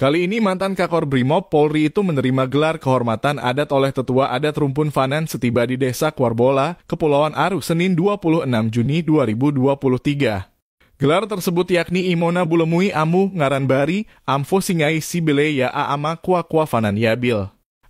Kali ini mantan Kakor Brimob Polri itu menerima gelar kehormatan adat oleh Tetua Adat Rumpun Fanan setiba di Desa Kwarbola, Kepulauan Aru, Senin 26 Juni 2023. Gelar tersebut yakni Imona Bulemui Amu Ngaranbari Amfo Singai Sibeleya Aama Kwa Kwa Fanan Yabil.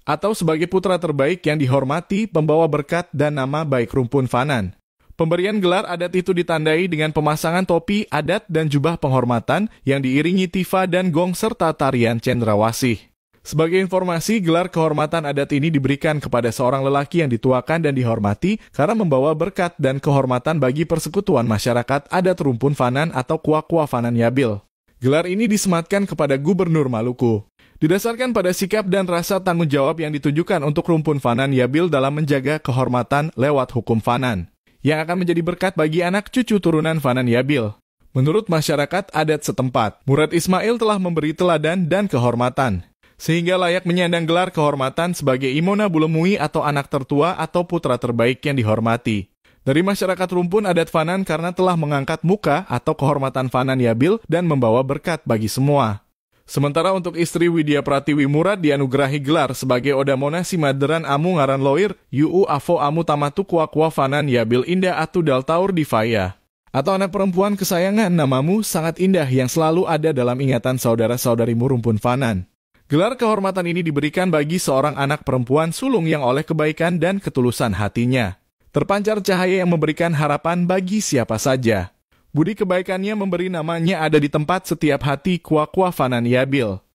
Atau sebagai putra terbaik yang dihormati, pembawa berkat dan nama baik Rumpun Fanan. Pemberian gelar adat itu ditandai dengan pemasangan topi adat dan jubah penghormatan yang diiringi tifa dan gong serta tarian cendrawasih. Sebagai informasi, gelar kehormatan adat ini diberikan kepada seorang lelaki yang dituakan dan dihormati karena membawa berkat dan kehormatan bagi persekutuan masyarakat adat rumpun Fanan atau Kuakua Fanan Yabil. Gelar ini disematkan kepada Gubernur Maluku. Didasarkan pada sikap dan rasa tanggung jawab yang ditunjukkan untuk rumpun Fanan Yabil dalam menjaga kehormatan lewat hukum Fanan yang akan menjadi berkat bagi anak cucu turunan Fanan Yabil. Menurut masyarakat adat setempat, Murad Ismail telah memberi teladan dan kehormatan, sehingga layak menyandang gelar kehormatan sebagai Imona Bulemui atau anak tertua atau putra terbaik yang dihormati. Dari masyarakat rumpun adat Fanan karena telah mengangkat muka atau kehormatan Fanan Yabil dan membawa berkat bagi semua. Sementara untuk istri Widya Pratiwi Murad dianugerahi gelar sebagai Odamona Simaderan Amu Ngaran Loir, Yuu Avo Amu Tamatu Kuakua Fanan Yabil Indah Atu Daltaur Divaya. Atau anak perempuan kesayangan namamu sangat indah yang selalu ada dalam ingatan saudara-saudarimu rumpun Fanan. Gelar kehormatan ini diberikan bagi seorang anak perempuan sulung yang oleh kebaikan dan ketulusan hatinya. Terpancar cahaya yang memberikan harapan bagi siapa saja. Budi kebaikannya memberi namanya ada di tempat setiap hati kuah-kuah Fanan Yabil.